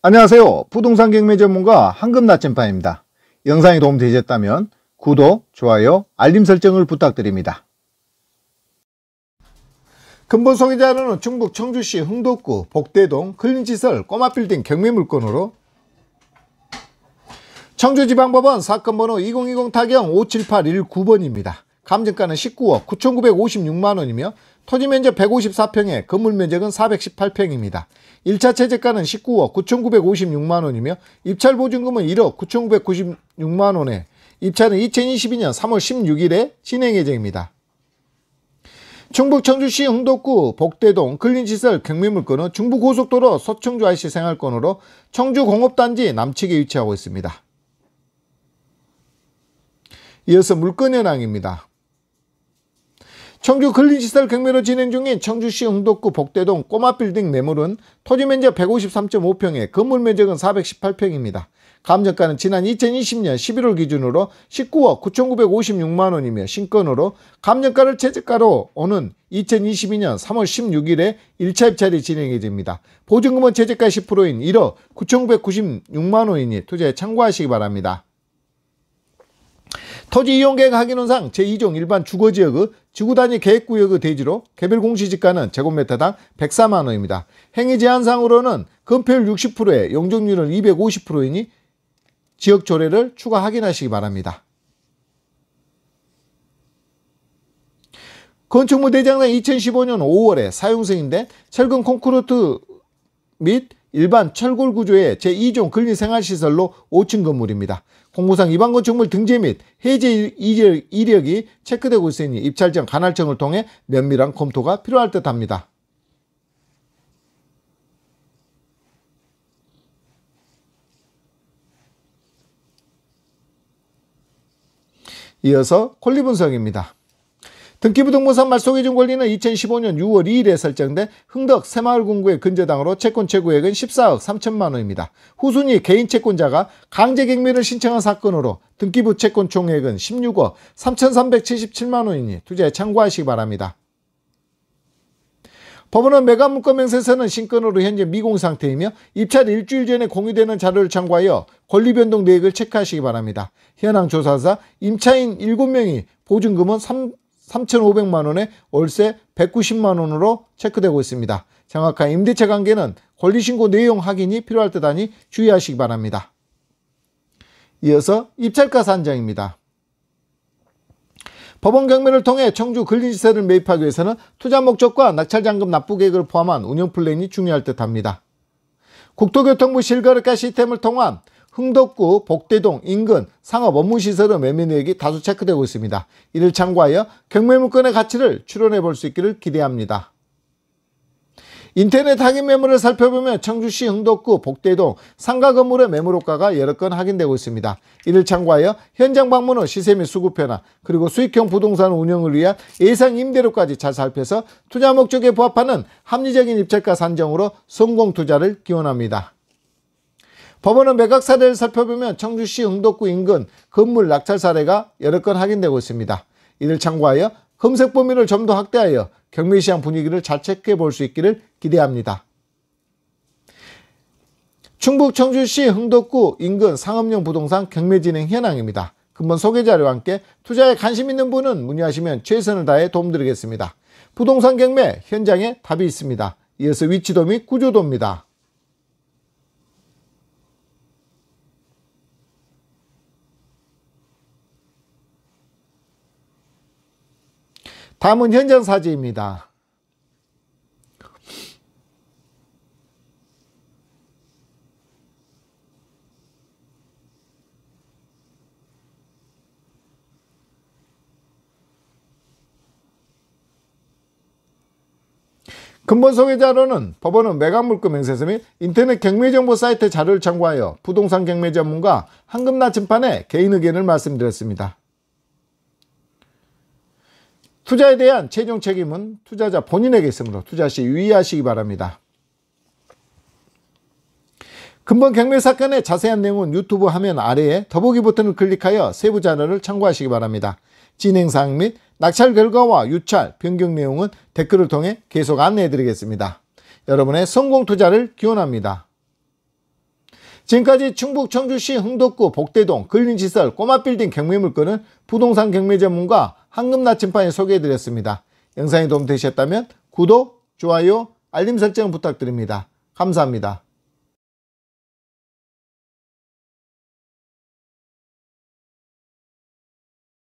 안녕하세요. 부동산 경매 전문가 황금나침반입니다. 영상이 도움되셨다면 구독, 좋아요, 알림 설정을 부탁드립니다. 근본소이자료는 충북 청주시 흥덕구 복대동 클린시설 꼬마빌딩 경매 물건으로 청주지방법원 사건 번호 2020 타경 57819번입니다. 감정가는 19억 9,956만원이며 토지 면적 154평에 건물 면적은 418평입니다. 1차 채제가는 19억 9,956만원이며 입찰 보증금은 1억 9,996만원에 입찰은 2022년 3월 16일에 진행 예정입니다. 충북 청주시 흥덕구 복대동 근린시설 경매물건은 중부고속도로 서청주 IC 생활권으로 청주공업단지 남측에 위치하고 있습니다. 이어서 물건 현황입니다. 청주 근린시설 경매로 진행 중인 청주시 흥덕구 복대동 꼬마빌딩 매물은 토지 면적 153.5평에 건물 면적은 418평입니다. 감정가는 지난 2020년 11월 기준으로 19억 9,956만원이며 신건으로 감정가를 최저가로 오는 2022년 3월 16일에 1차 입찰이 진행됩니다. 이 보증금은 최저가 10%인 1억 9,996만원이니 투자에 참고하시기 바랍니다. 토지 이용계획 확인원상 제2종 일반 주거지역의 지구단위 계획구역의 대지로 개별 공시지가는 제곱미터당 104만원입니다. 행위 제한상으로는 건폐율 60%에 용적률은 250%이니 지역 조례를 추가 확인하시기 바랍니다. 건축물 대장상 2015년 5월에 사용 승인된 철근 콘크리트 및 일반 철골 구조의 제2종 근린생활시설로 5층 건물입니다. 공무상 위반건축물 등재 및 해제 이력, 이 체크되고 있으니 입찰청 간할청을 통해 면밀한 검토가 필요할 듯합니다. 이어서 콜리 분석입니다. 등기부등본상 말소기준 권리는 2015년 6월 2일에 설정된 흥덕 새마을금고의 근저당으로 채권 최고액은 14억 3천만 원입니다. 후순위 개인 채권자가 강제갱매를 신청한 사건으로 등기부 채권 총액은 16억 3,377만 원이니 투자에 참고하시기 바랍니다. 법원은 매각물권 명세서는 신건으로 현재 미공 상태이며 입찰 일주일 전에 공유되는 자료를 참고하여 권리변동 내역을 체크하시기 바랍니다. 현황 조사사 임차인 7명이 보증금은 3 3,500만 원에 월세 190만 원으로 체크되고 있습니다. 정확한 임대차 관계는 권리신고 내용 확인이 필요할 때다니 주의하시기 바랍니다. 이어서 입찰가 산정입니다. 법원 경매를 통해 청주 근린시세를 매입하기 위해서는 투자 목적과 낙찰잔금 납부 계획을 포함한 운영 플랜이 중요할 듯합니다. 국토교통부 실거래가 시스템을 통한 흥덕구 복대동 인근 상업 업무시설의 매매내역이 다수 체크되고 있습니다. 이를 참고하여 경매물건의 가치를 추론해 볼 수 있기를 기대합니다. 인터넷 확인 매물을 살펴보면 청주시 흥덕구 복대동 상가 건물의 매물호가가 여러 건 확인되고 있습니다. 이를 참고하여 현장 방문 후 시세 및 수급 변화 그리고 수익형 부동산 운영을 위한 예상 임대료까지 잘 살펴서 투자 목적에 부합하는 합리적인 입찰가 산정으로 성공 투자를 기원합니다. 법원은 매각 사례를 살펴보면 청주시 흥덕구 인근 건물 낙찰 사례가 여러 건 확인되고 있습니다. 이를 참고하여 검색 범위를 좀 더 확대하여 경매시장 분위기를 잘체크해볼 수 있기를 기대합니다. 충북 청주시 흥덕구 인근 상업용 부동산 경매 진행 현황입니다. 금번 소개자료와 함께 투자에 관심 있는 분은 문의하시면 최선을 다해 도움드리겠습니다. 부동산 경매 현장에 답이 있습니다. 이어서 위치도 및 구조도입니다. 다음은 현장 사진입니다. 근본 소개 자료는 법원은 매각물권 명세서 및 인터넷 경매정보 사이트 자료를 참고하여 부동산 경매 전문가 한금나 침판에 개인 의견을 말씀드렸습니다. 투자에 대한 최종 책임은 투자자 본인에게 있으므로 투자 시 유의하시기 바랍니다. 금번 경매 사건의 자세한 내용은 유튜브 화면 아래에 더보기 버튼을 클릭하여 세부 자료를 참고하시기 바랍니다. 진행사항 및 낙찰 결과와 유찰, 변경 내용은 댓글을 통해 계속 안내해드리겠습니다. 여러분의 성공 투자를 기원합니다. 지금까지 충북 청주시 흥덕구 복대동 근린시설 꼬마빌딩 경매물건은 부동산 경매 전문가 황금나침판에 소개해드렸습니다. 영상이 도움되셨다면 구독, 좋아요, 알림 설정 부탁드립니다. 감사합니다.